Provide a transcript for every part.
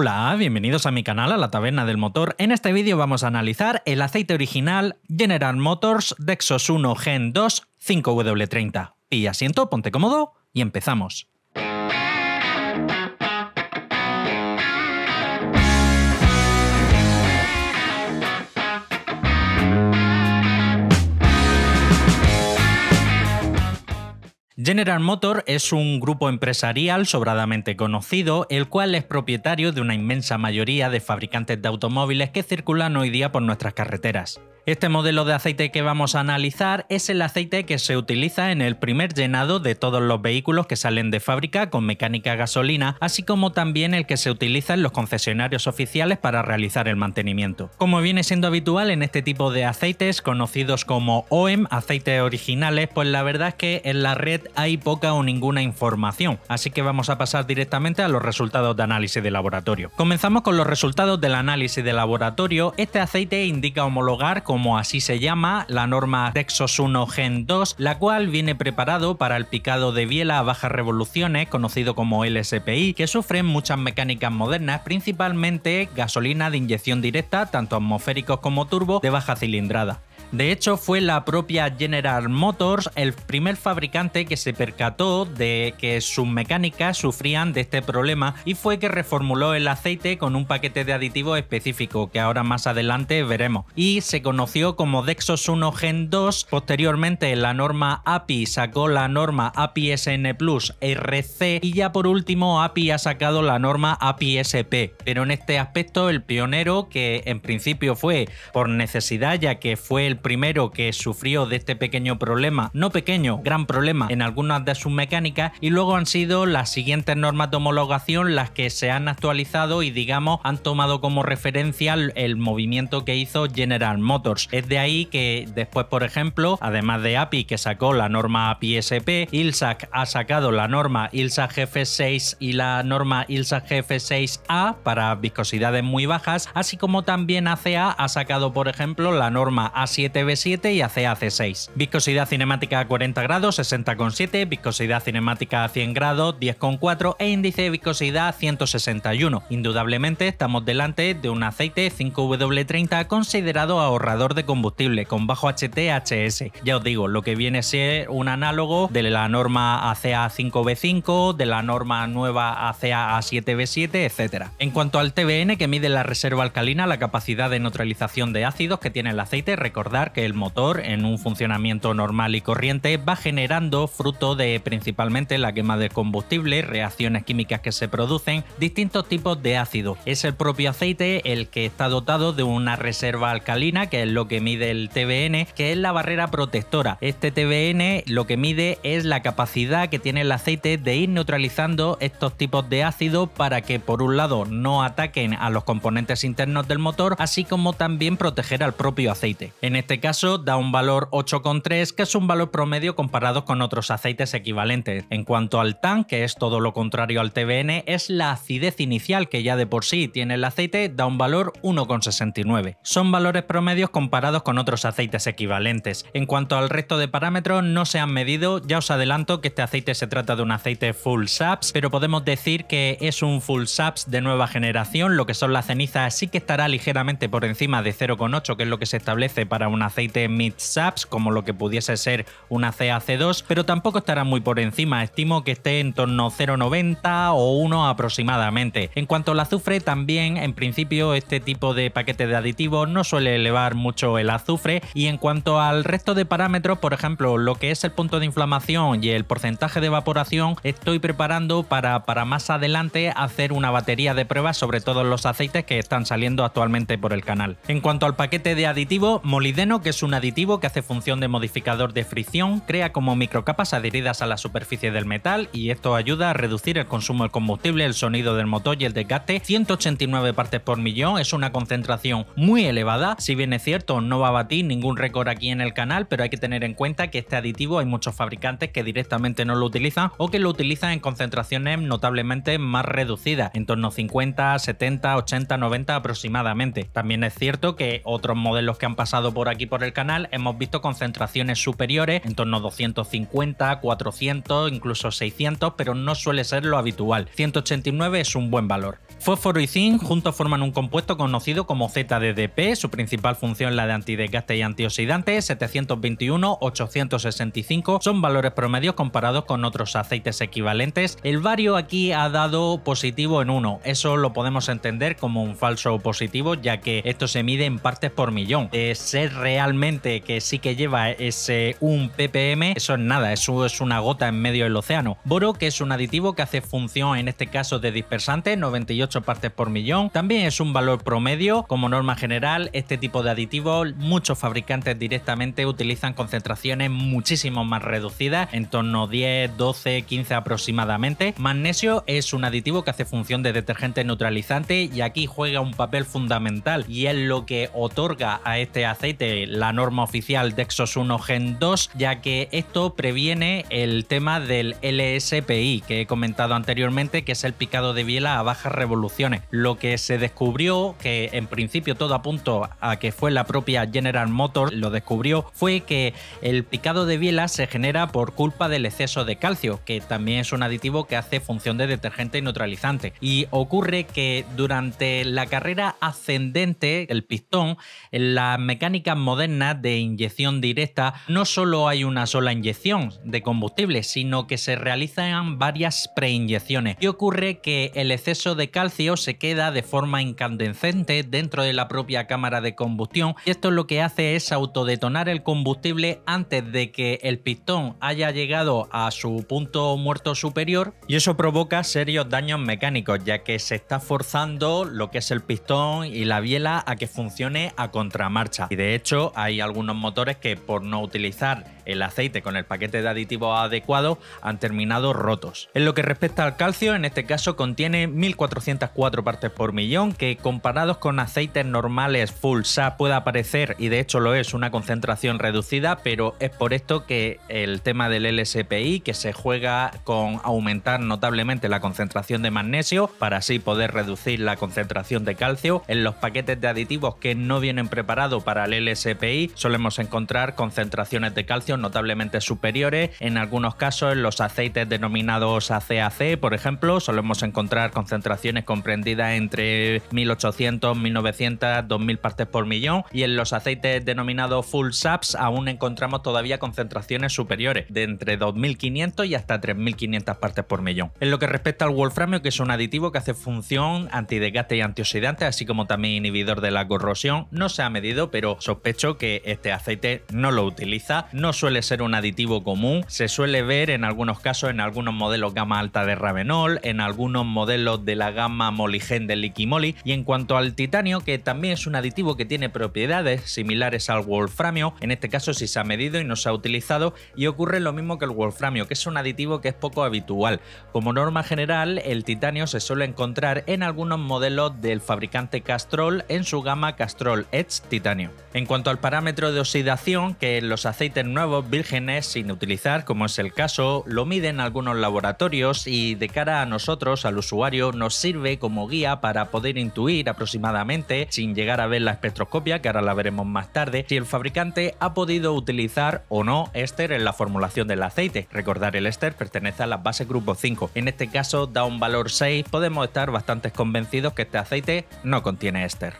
Hola, bienvenidos a mi canal, a la taberna del motor. En este vídeo vamos a analizar el aceite original General Motors Dexos 1 Gen 2 5W30. Pilla asiento, ponte cómodo y empezamos. General Motors es un grupo empresarial sobradamente conocido, el cual es propietario de una inmensa mayoría de fabricantes de automóviles que circulan hoy día por nuestras carreteras. Este modelo de aceite que vamos a analizar es el aceite que se utiliza en el primer llenado de todos los vehículos que salen de fábrica con mecánica gasolina, así como también el que se utiliza en los concesionarios oficiales para realizar el mantenimiento. Como viene siendo habitual en este tipo de aceites, conocidos como OEM, aceites originales, pues la verdad es que en la red hay poca o ninguna información, así que vamos a pasar directamente a los resultados de análisis de laboratorio. Comenzamos con los resultados del análisis de laboratorio. Este aceite indica homologar con como así se llama, la norma Texos 1 Gen 2, la cual viene preparado para el picado de biela a bajas revoluciones, conocido como LSPI, que sufren muchas mecánicas modernas, principalmente gasolina de inyección directa, tanto atmosféricos como turbo, de baja cilindrada. De hecho, fue la propia General Motors el primer fabricante que se percató de que sus mecánicas sufrían de este problema y fue que reformuló el aceite con un paquete de aditivos específico que ahora más adelante veremos. Y se conoció como Dexos 1 Gen 2. Posteriormente la norma API sacó la norma API SN Plus RC y ya por último API ha sacado la norma API SP. Pero en este aspecto el pionero que en principio fue por necesidad ya que fue el primero que sufrió de este pequeño problema, no pequeño, gran problema en algunas de sus mecánicas y luego han sido las siguientes normas de homologación las que se han actualizado y digamos han tomado como referencia el movimiento que hizo General Motors. Es de ahí que después, por ejemplo, además de API que sacó la norma API SP, ILSAC ha sacado la norma ilsa GF6 y la norma ilsa GF6A para viscosidades muy bajas, así como también ACA ha sacado, por ejemplo, la norma A7 b 7 y a 6 Viscosidad cinemática a 40 grados 60,7, viscosidad cinemática a 100 grados 10,4 e índice de viscosidad 161. Indudablemente estamos delante de un aceite 5W30 considerado ahorrador de combustible con bajo HTHS. Ya os digo, lo que viene a ser un análogo de la norma ACA5B5, de la norma nueva ACA7B7, etc. En cuanto al TBN que mide la reserva alcalina, la capacidad de neutralización de ácidos que tiene el aceite, recordad que el motor, en un funcionamiento normal y corriente, va generando fruto de principalmente la quema de combustible, reacciones químicas que se producen, distintos tipos de ácido. Es el propio aceite el que está dotado de una reserva alcalina, que es lo que mide el TBN, que es la barrera protectora. Este TBN lo que mide es la capacidad que tiene el aceite de ir neutralizando estos tipos de ácido para que por un lado no ataquen a los componentes internos del motor, así como también proteger al propio aceite. En este este caso da un valor 8,3, que es un valor promedio comparado con otros aceites equivalentes. En cuanto al TAN, que es todo lo contrario al TBN, es la acidez inicial que ya de por sí tiene el aceite, da un valor 1,69. Son valores promedios comparados con otros aceites equivalentes. En cuanto al resto de parámetros, no se han medido, ya os adelanto que este aceite se trata de un aceite full SAPS, pero podemos decir que es un full SAPS de nueva generación, lo que son las cenizas sí que estará ligeramente por encima de 0,8, que es lo que se establece para un aceite mid-saps, como lo que pudiese ser una CAC2, pero tampoco estará muy por encima, estimo que esté en torno 0,90 o 1 aproximadamente. En cuanto al azufre, también en principio este tipo de paquete de aditivos no suele elevar mucho el azufre y en cuanto al resto de parámetros, por ejemplo, lo que es el punto de inflamación y el porcentaje de evaporación, estoy preparando para, para más adelante hacer una batería de pruebas sobre todos los aceites que están saliendo actualmente por el canal. En cuanto al paquete de aditivo moliden que es un aditivo que hace función de modificador de fricción, crea como microcapas adheridas a la superficie del metal y esto ayuda a reducir el consumo de combustible, el sonido del motor y el desgaste. 189 partes por millón es una concentración muy elevada. Si bien es cierto, no va a batir ningún récord aquí en el canal, pero hay que tener en cuenta que este aditivo hay muchos fabricantes que directamente no lo utilizan o que lo utilizan en concentraciones notablemente más reducidas, en torno a 50, 70, 80, 90 aproximadamente. También es cierto que otros modelos que han pasado por aquí por el canal, hemos visto concentraciones superiores, en torno a 250, 400, incluso 600, pero no suele ser lo habitual. 189 es un buen valor. Fósforo y zinc juntos forman un compuesto conocido como ZDDP, su principal función es la de antidesgaste y antioxidante, 721, 865 son valores promedios comparados con otros aceites equivalentes. El vario aquí ha dado positivo en 1, eso lo podemos entender como un falso positivo ya que esto se mide en partes por millón. Es ser realmente que sí que lleva ese 1 ppm, eso es nada, eso es una gota en medio del océano. Boro, que es un aditivo que hace función en este caso de dispersante, 98 partes por millón. También es un valor promedio. Como norma general, este tipo de aditivos, muchos fabricantes directamente utilizan concentraciones muchísimo más reducidas, en torno a 10, 12, 15 aproximadamente. Magnesio es un aditivo que hace función de detergente neutralizante y aquí juega un papel fundamental y es lo que otorga a este aceite la norma oficial Dexos 1 Gen 2, ya que esto previene el tema del LSPI que he comentado anteriormente, que es el picado de biela a baja revolución. Lo que se descubrió, que en principio todo apunta a que fue la propia General Motors, lo descubrió, fue que el picado de biela se genera por culpa del exceso de calcio, que también es un aditivo que hace función de detergente y neutralizante. Y ocurre que durante la carrera ascendente, el pistón, en las mecánicas modernas de inyección directa, no solo hay una sola inyección de combustible, sino que se realizan varias preinyecciones. Y ocurre que el exceso de calcio e se queda de forma incandescente dentro de la propia cámara de combustión y esto lo que hace es autodetonar el combustible antes de que el pistón haya llegado a su punto muerto superior y eso provoca serios daños mecánicos ya que se está forzando lo que es el pistón y la biela a que funcione a contramarcha y de hecho hay algunos motores que por no utilizar el aceite con el paquete de aditivos adecuado han terminado rotos. En lo que respecta al calcio, en este caso contiene 1400 cuatro partes por millón, que comparados con aceites normales full SA puede aparecer, y de hecho lo es, una concentración reducida, pero es por esto que el tema del LSPI, que se juega con aumentar notablemente la concentración de magnesio, para así poder reducir la concentración de calcio, en los paquetes de aditivos que no vienen preparados para el LSPI solemos encontrar concentraciones de calcio notablemente superiores, en algunos casos en los aceites denominados ACAC, por ejemplo, solemos encontrar concentraciones comprendida entre 1800, 1900, 2000 partes por millón y en los aceites denominados full saps aún encontramos todavía concentraciones superiores de entre 2500 y hasta 3500 partes por millón. En lo que respecta al wolframio, que es un aditivo que hace función antidegaste y antioxidante, así como también inhibidor de la corrosión, no se ha medido, pero sospecho que este aceite no lo utiliza, no suele ser un aditivo común, se suele ver en algunos casos en algunos modelos gama alta de Ravenol, en algunos modelos de la gama moligén de liquimoli, y en cuanto al titanio, que también es un aditivo que tiene propiedades similares al wolframio, en este caso si se ha medido y no se ha utilizado, y ocurre lo mismo que el wolframio, que es un aditivo que es poco habitual. Como norma general, el titanio se suele encontrar en algunos modelos del fabricante Castrol en su gama Castrol Edge Titanio. En cuanto al parámetro de oxidación, que los aceites nuevos vírgenes sin utilizar, como es el caso, lo miden algunos laboratorios y de cara a nosotros, al usuario, nos sirve como guía para poder intuir aproximadamente, sin llegar a ver la espectroscopia, que ahora la veremos más tarde, si el fabricante ha podido utilizar o no éster en la formulación del aceite. Recordar, el éster pertenece a la base grupo 5. En este caso da un valor 6, podemos estar bastante convencidos que este aceite no contiene éster.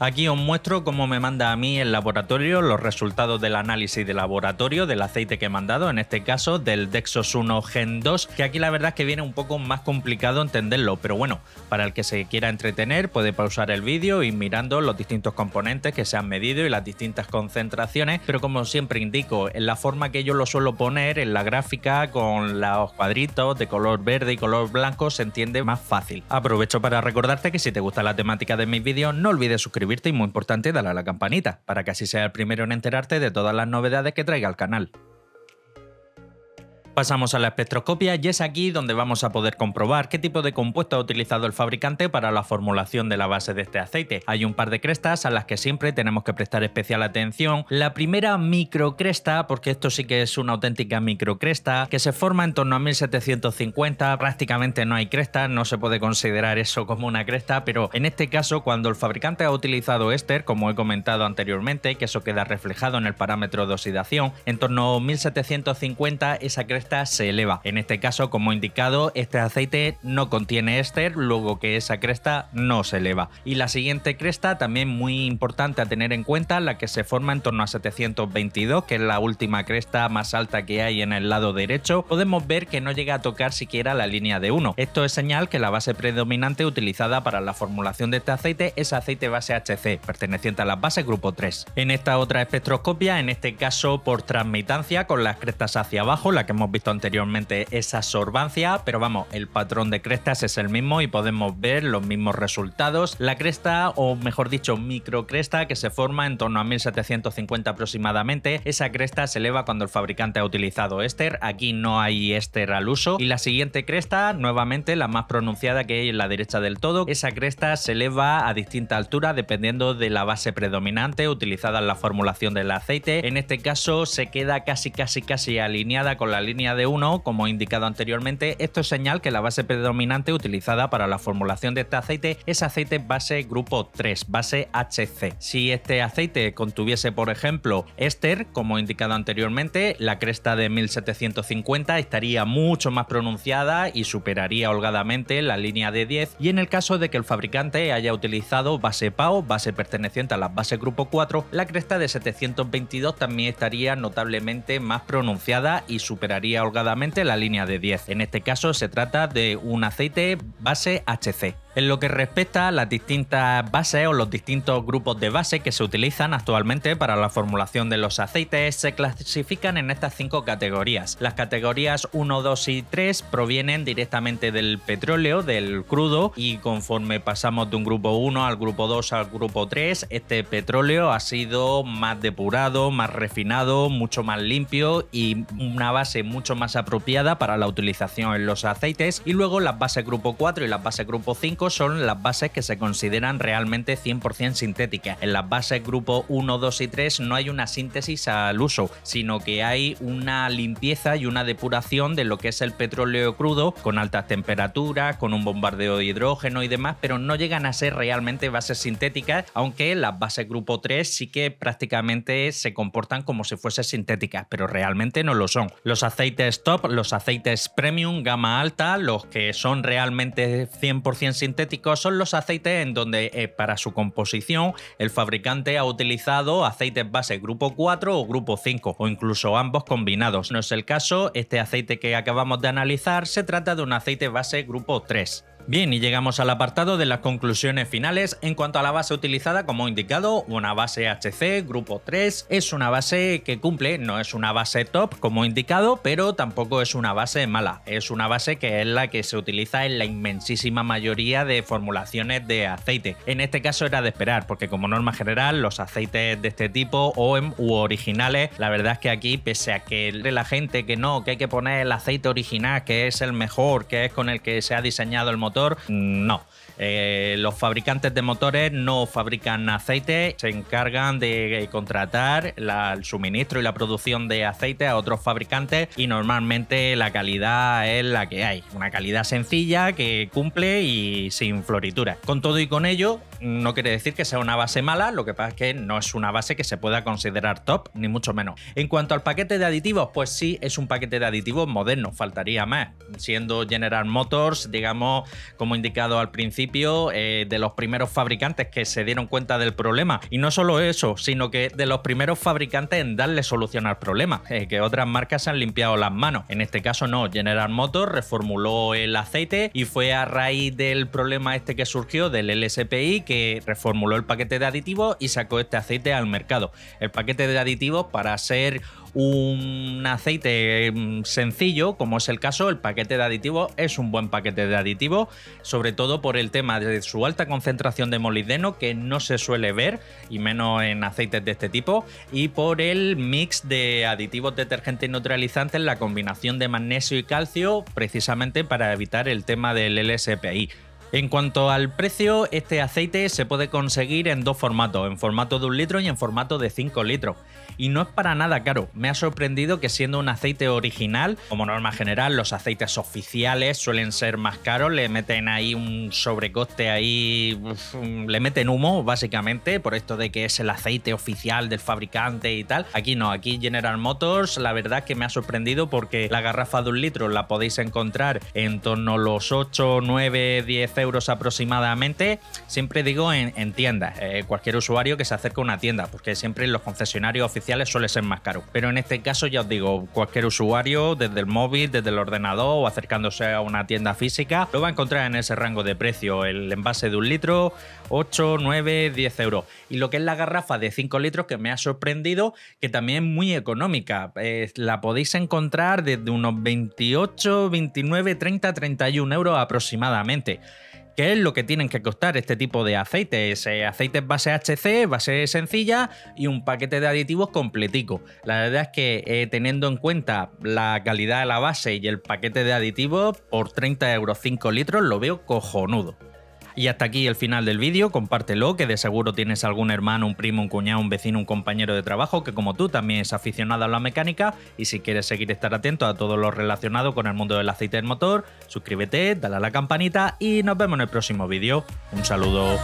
Aquí os muestro cómo me manda a mí el laboratorio los resultados del análisis de laboratorio del aceite que he mandado, en este caso del Dexos 1 Gen 2, que aquí la verdad es que viene un poco más complicado entenderlo, pero bueno, para el que se quiera entretener puede pausar el vídeo y mirando los distintos componentes que se han medido y las distintas concentraciones, pero como siempre indico, en la forma que yo lo suelo poner en la gráfica con los cuadritos de color verde y color blanco se entiende más fácil. Aprovecho para recordarte que si te gusta la temática de mis vídeos no olvides suscribirte y muy importante dale a la campanita para que así sea el primero en enterarte de todas las novedades que traiga el canal. Pasamos a la espectroscopia y es aquí donde vamos a poder comprobar qué tipo de compuesto ha utilizado el fabricante para la formulación de la base de este aceite. Hay un par de crestas a las que siempre tenemos que prestar especial atención. La primera microcresta, porque esto sí que es una auténtica microcresta, que se forma en torno a 1750, prácticamente no hay cresta, no se puede considerar eso como una cresta, pero en este caso cuando el fabricante ha utilizado éster, como he comentado anteriormente, que eso queda reflejado en el parámetro de oxidación, en torno a 1750 esa cresta se eleva. En este caso, como indicado, este aceite no contiene éster, luego que esa cresta no se eleva. Y la siguiente cresta, también muy importante a tener en cuenta, la que se forma en torno a 722, que es la última cresta más alta que hay en el lado derecho, podemos ver que no llega a tocar siquiera la línea de 1. Esto es señal que la base predominante utilizada para la formulación de este aceite es aceite base HC, perteneciente a la base grupo 3. En esta otra espectroscopia, en este caso por transmitancia, con las crestas hacia abajo, la que hemos visto anteriormente esa sorbancia, pero vamos, el patrón de crestas es el mismo y podemos ver los mismos resultados. La cresta, o mejor dicho, micro cresta que se forma en torno a 1750 aproximadamente, esa cresta se eleva cuando el fabricante ha utilizado éster, aquí no hay éster al uso. Y la siguiente cresta, nuevamente la más pronunciada que hay en la derecha del todo, esa cresta se eleva a distinta altura dependiendo de la base predominante utilizada en la formulación del aceite. En este caso se queda casi casi casi alineada con la línea de 1, como indicado anteriormente, esto es señal que la base predominante utilizada para la formulación de este aceite es aceite base grupo 3, base HC. Si este aceite contuviese, por ejemplo, éster, como indicado anteriormente, la cresta de 1750 estaría mucho más pronunciada y superaría holgadamente la línea de 10 y en el caso de que el fabricante haya utilizado base PAO, base perteneciente a la base grupo 4, la cresta de 722 también estaría notablemente más pronunciada y superaría holgadamente la línea de 10. En este caso se trata de un aceite base HC. En lo que respecta a las distintas bases o los distintos grupos de base que se utilizan actualmente para la formulación de los aceites, se clasifican en estas cinco categorías. Las categorías 1, 2 y 3 provienen directamente del petróleo, del crudo, y conforme pasamos de un grupo 1 al grupo 2 al grupo 3, este petróleo ha sido más depurado, más refinado, mucho más limpio y una base mucho más apropiada para la utilización en los aceites. Y luego las bases grupo 4 y las bases grupo 5 son las bases que se consideran realmente 100% sintéticas. En las bases grupo 1, 2 y 3 no hay una síntesis al uso, sino que hay una limpieza y una depuración de lo que es el petróleo crudo con altas temperaturas, con un bombardeo de hidrógeno y demás, pero no llegan a ser realmente bases sintéticas, aunque las bases grupo 3 sí que prácticamente se comportan como si fuesen sintéticas, pero realmente no lo son. Los aceites top, los aceites premium, gama alta, los que son realmente 100% sintéticos, son los aceites en donde eh, para su composición el fabricante ha utilizado aceites base grupo 4 o grupo 5 o incluso ambos combinados. No es el caso, este aceite que acabamos de analizar se trata de un aceite base grupo 3. Bien, y llegamos al apartado de las conclusiones finales. En cuanto a la base utilizada, como he indicado, una base HC grupo 3 es una base que cumple, no es una base top como indicado, pero tampoco es una base mala. Es una base que es la que se utiliza en la inmensísima mayoría de formulaciones de aceite. En este caso era de esperar, porque como norma general, los aceites de este tipo, OEM u originales, la verdad es que aquí, pese a que la gente que no, que hay que poner el aceite original, que es el mejor, que es con el que se ha diseñado el motor, no. Eh, los fabricantes de motores no fabrican aceite, se encargan de eh, contratar el suministro y la producción de aceite a otros fabricantes y normalmente la calidad es la que hay. Una calidad sencilla que cumple y sin floritura Con todo y con ello, no quiere decir que sea una base mala, lo que pasa es que no es una base que se pueda considerar top, ni mucho menos. En cuanto al paquete de aditivos, pues sí, es un paquete de aditivos moderno, faltaría más. Siendo General Motors, digamos, como indicado al principio, eh, de los primeros fabricantes que se dieron cuenta del problema. Y no solo eso, sino que de los primeros fabricantes en darle solución al problema, eh, que otras marcas se han limpiado las manos. En este caso no, General Motors reformuló el aceite y fue a raíz del problema este que surgió del LSPI que reformuló el paquete de aditivos y sacó este aceite al mercado. El paquete de aditivos para ser un aceite mm, sencillo, como es el caso, el paquete de aditivos es un buen paquete de aditivos, sobre todo por el tema de su alta concentración de molibdeno que no se suele ver, y menos en aceites de este tipo, y por el mix de aditivos detergentes y neutralizantes, la combinación de magnesio y calcio, precisamente para evitar el tema del LSPI. En cuanto al precio, este aceite se puede conseguir en dos formatos, en formato de un litro y en formato de 5 litros y no es para nada caro. Me ha sorprendido que siendo un aceite original, como norma general, los aceites oficiales suelen ser más caros, le meten ahí un sobrecoste ahí, le meten humo básicamente por esto de que es el aceite oficial del fabricante y tal. Aquí no, aquí General Motors, la verdad que me ha sorprendido porque la garrafa de un litro la podéis encontrar en torno a los 8, 9, 10 euros aproximadamente. Siempre digo en, tiendas, eh, cualquier usuario que se acerque a una tienda, porque siempre los concesionarios oficiales suele ser más caro. Pero en este caso, ya os digo, cualquier usuario, desde el móvil, desde el ordenador o acercándose a una tienda física, lo va a encontrar en ese rango de precio. El envase de un litro, 8, 9, 10 euros. Y lo que es la garrafa de 5 litros, que me ha sorprendido, que también es muy económica. Eh, la podéis encontrar desde unos 28, 29, 30, 31 euros aproximadamente qué es lo que tienen que costar este tipo de aceites. Eh, aceites base HC, base sencilla y un paquete de aditivos completico. La verdad es que eh, teniendo en cuenta la calidad de la base y el paquete de aditivos por 30 euros 5 litros lo veo cojonudo. Y hasta aquí el final del vídeo, compártelo, que de seguro tienes algún hermano, un primo, un cuñado, un vecino, un compañero de trabajo que como tú también es aficionado a la mecánica y si quieres seguir estar atento a todo lo relacionado con el mundo del aceite del motor, suscríbete, dale a la campanita y nos vemos en el próximo vídeo. Un saludo.